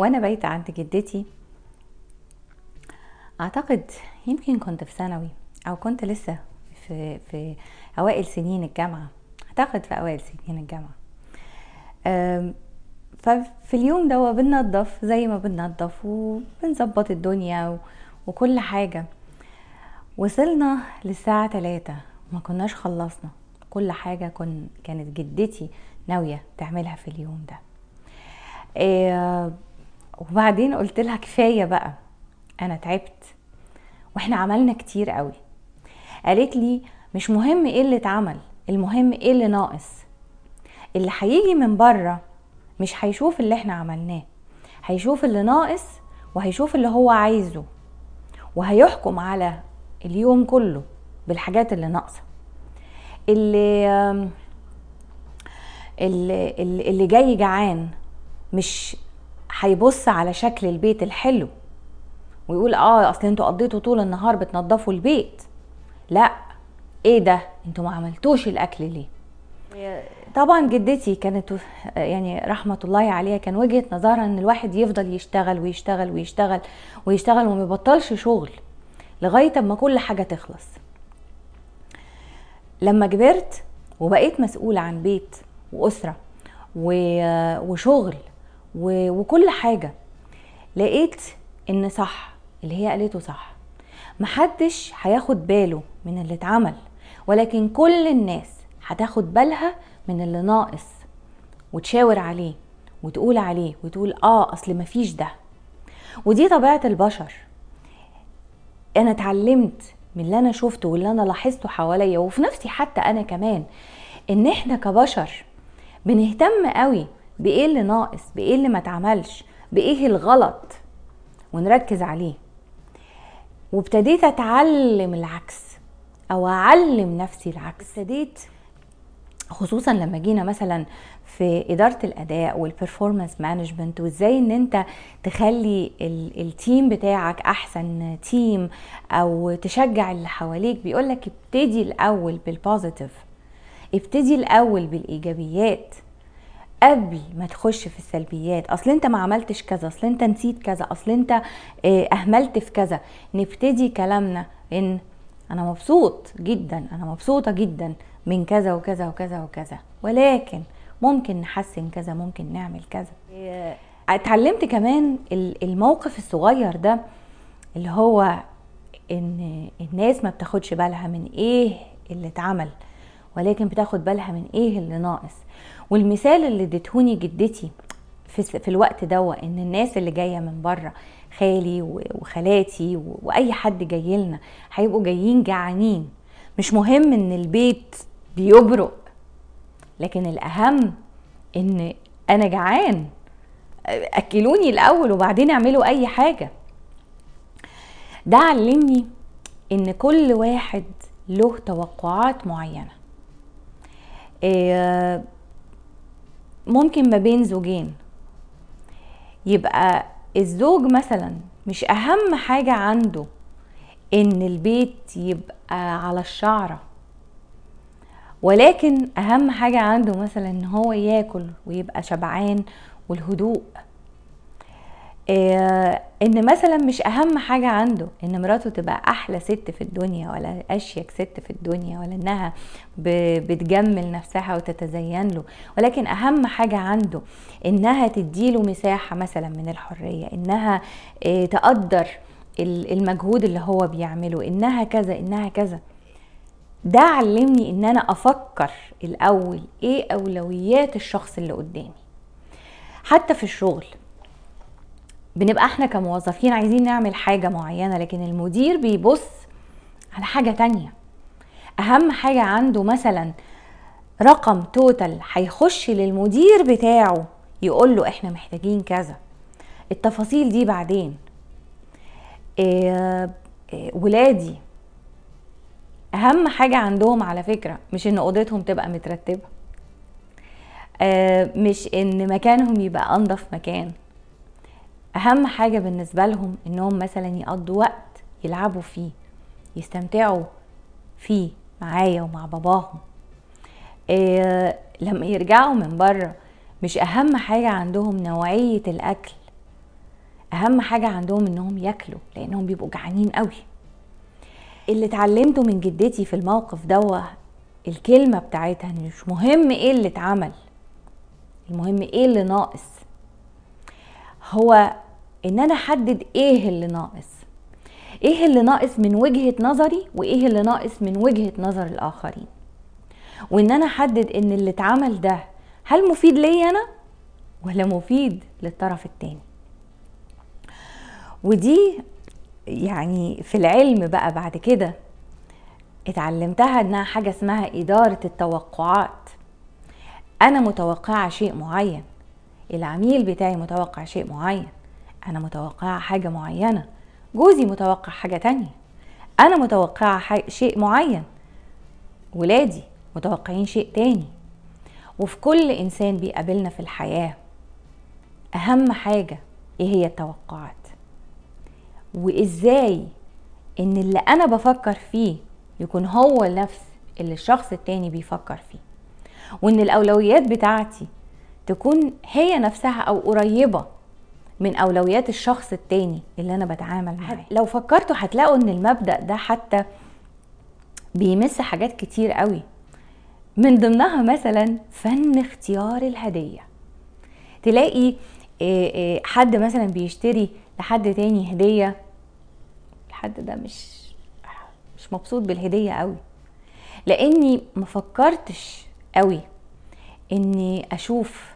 وانا بيت عند جدتي اعتقد يمكن كنت في ثانوي او كنت لسه في في اوائل سنين الجامعه اعتقد في اوائل سنين الجامعه ففي اليوم ده بننظف زي ما بننظف وبنظبط الدنيا وكل حاجه وصلنا للساعه تلاتة ما كناش خلصنا كل حاجه كن كانت جدتي ناويه تعملها في اليوم ده آه، وبعدين قلت لها كفايه بقى انا تعبت واحنا عملنا كتير قوي قالت لي مش مهم ايه اللي اتعمل المهم ايه اللي ناقص اللي هيجي من بره مش هيشوف اللي احنا عملناه هيشوف اللي ناقص وهيشوف اللي هو عايزه وهيحكم على اليوم كله بالحاجات اللي ناقصه اللي اللي, اللي جاي جعان مش هيبص على شكل البيت الحلو ويقول اه اصل انتوا قضيتوا طول النهار بتنضفوا البيت لا ايه ده انتوا ما عملتوش الاكل ليه طبعا جدتي كانت يعني رحمه الله عليها كان وجهه نظرها ان الواحد يفضل يشتغل ويشتغل ويشتغل ويشتغل وما يبطلش شغل لغايه اما كل حاجه تخلص لما كبرت وبقيت مسؤوله عن بيت واسره وشغل و... وكل حاجه لقيت ان صح اللي هي قالته صح محدش هياخد باله من اللي اتعمل ولكن كل الناس هتاخد بالها من اللي ناقص وتشاور عليه وتقول عليه وتقول اه اصل مفيش ده ودي طبيعه البشر انا اتعلمت من اللي انا شفته واللي انا لاحظته حواليا وفي نفسي حتى انا كمان ان احنا كبشر بنهتم قوي بايه اللي ناقص بايه اللي ما اتعملش بايه الغلط ونركز عليه وابتديت اتعلم العكس او اعلم نفسي العكس ابتديت خصوصا لما جينا مثلا في اداره الاداء والبرفورمانس مانجمنت وازاي ان انت تخلي التيم بتاعك احسن تيم او تشجع اللي حواليك بيقولك ابتدي الاول بالبوزيتيف ابتدي الاول بالايجابيات قبل ما تخش في السلبيات اصل انت ما عملتش كذا اصل انت نسيت كذا اصل انت آه، اهملت في كذا نبتدي كلامنا ان انا مبسوط جدا انا مبسوطه جدا من كذا وكذا وكذا وكذا ولكن ممكن نحسن كذا ممكن نعمل كذا آه، اتعلمت كمان الموقف الصغير ده اللي هو ان الناس ما بتاخدش بالها من ايه اللي اتعمل ولكن بتاخد بالها من ايه اللي ناقص والمثال اللي اديتهوني جدتي في, في الوقت دوا ان الناس اللي جايه من بره خالي وخالاتي واي حد جاي لنا هيبقوا جايين جعانين مش مهم ان البيت بيبرق لكن الاهم ان انا جعان اكلوني الاول وبعدين اعملوا اي حاجه ده علمني ان كل واحد له توقعات معينه آه، ممكن ما بين زوجين يبقى الزوج مثلا مش اهم حاجة عنده ان البيت يبقى على الشعرة ولكن اهم حاجة عنده مثلا ان هو ياكل ويبقى شبعان والهدوء آه، ان مثلا مش اهم حاجه عنده ان مراته تبقى احلى ست في الدنيا ولا اشيك ست في الدنيا ولا انها بتجمل نفسها وتتزين له ولكن اهم حاجه عنده انها تديله مساحه مثلا من الحريه انها آه، تقدر المجهود اللي هو بيعمله انها كذا انها كذا ده علمني ان انا افكر الاول ايه اولويات الشخص اللي قدامي حتى في الشغل بنبقى احنا كموظفين عايزين نعمل حاجه معينه لكن المدير بيبص على حاجه تانية اهم حاجه عنده مثلا رقم توتال هيخش للمدير بتاعه يقول له احنا محتاجين كذا التفاصيل دي بعدين آه، آه، ولادي اهم حاجه عندهم على فكره مش ان اوضتهم تبقى مترتبه آه، مش ان مكانهم يبقى انضف مكان اهم حاجه بالنسبه لهم انهم مثلا يقضوا وقت يلعبوا فيه يستمتعوا فيه معايا ومع باباهم إيه لما يرجعوا من بره مش اهم حاجه عندهم نوعيه الاكل اهم حاجه عندهم انهم ياكلوا لانهم بيبقوا جعانين قوي اللي اتعلمته من جدتي في الموقف دوه الكلمه بتاعتها مش مهم ايه اللي اتعمل المهم ايه اللي ناقص هو ان انا احدد ايه اللي ناقص ايه اللي ناقص من وجهه نظري وايه اللي ناقص من وجهه نظر الاخرين وان انا احدد ان اللي اتعمل ده هل مفيد ليا انا ولا مفيد للطرف التاني ودي يعني في العلم بقى بعد كده اتعلمتها انها حاجه اسمها اداره التوقعات انا متوقعه شيء معين العميل بتاعي متوقع شيء معين انا متوقعه حاجه معينه جوزي متوقع حاجه تانية انا متوقعه شيء معين ولادي متوقعين شيء تاني وفي كل انسان بيقابلنا في الحياه اهم حاجه ايه هي التوقعات وازاي ان اللي انا بفكر فيه يكون هو نفس اللي الشخص التاني بيفكر فيه وان الاولويات بتاعتي تكون هي نفسها او قريبه من اولويات الشخص التاني اللي انا بتعامل معاه لو فكرتوا هتلاقوا ان المبدا ده حتى بيمس حاجات كتير قوي من ضمنها مثلا فن اختيار الهديه تلاقي آه، آه، حد مثلا بيشتري لحد تاني هديه الحد ده مش مش مبسوط بالهديه قوي لاني مفكرتش قوي اني اشوف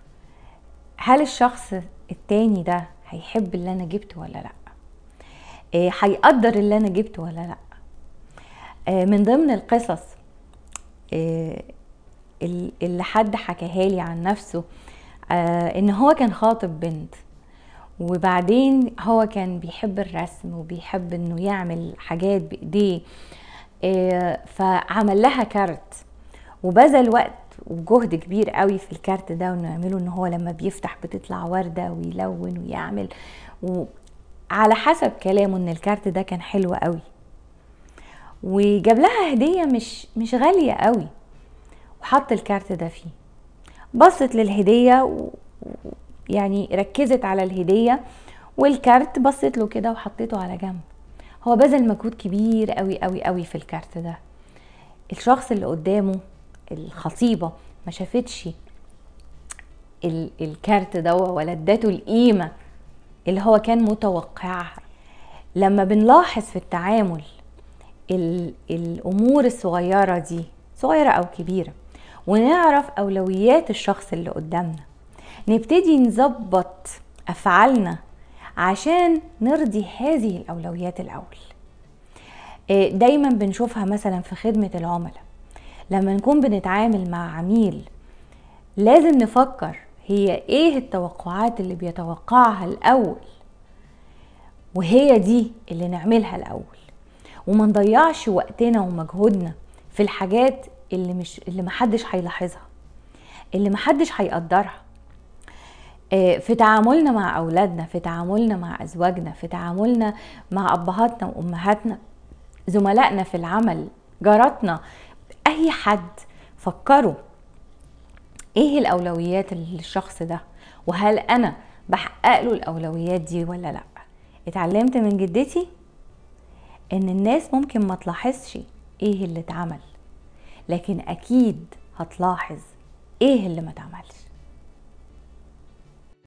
هل الشخص التاني ده هيحب اللي انا جبته ولا لا آه، هيقدر اللي انا جبته ولا لا آه، من ضمن القصص آه، اللي حد حكاها لي عن نفسه ان هو كان خاطب بنت وبعدين هو كان بيحب الرسم وبيحب انه يعمل حاجات بايديه فعمل لها كارت وبذل وقت وجهد كبير قوي في الكارت ده وانه ان هو لما بيفتح بتطلع ورده ويلون ويعمل وعلى حسب كلامه ان الكارت ده كان حلو قوي وجاب لها هديه مش مش غاليه قوي وحط الكارت ده فيه بصت للهديه و... يعني ركزت على الهديه والكارت بصت له كده وحطيته على جنب هو بذل مجهود كبير قوي قوي قوي في الكارت ده الشخص اللي قدامه الخطيبه ما شافتش الكارت ده ولا ادته القيمه اللي هو كان متوقعها لما بنلاحظ في التعامل الامور الصغيره دي صغيره او كبيره ونعرف اولويات الشخص اللي قدامنا نبتدي نظبط افعالنا عشان نرضي هذه الاولويات الاول آه، دايما بنشوفها مثلا في خدمه العملاء لما نكون بنتعامل مع عميل لازم نفكر هي ايه التوقعات اللي بيتوقعها الاول وهي دي اللي نعملها الاول وما نضيعش وقتنا ومجهودنا في الحاجات اللي مش اللي محدش هيلاحظها اللي محدش هيقدرها آه، في تعاملنا مع اولادنا في تعاملنا مع ازواجنا في تعاملنا مع ابهاتنا وامهاتنا زملائنا في العمل جاراتنا اي حد فكروا ايه الاولويات للشخص ده وهل انا بحقق له الاولويات دي ولا لا اتعلمت من جدتي ان الناس ممكن ما تلاحظش ايه اللي اتعمل لكن اكيد هتلاحظ ايه اللي ما تعملش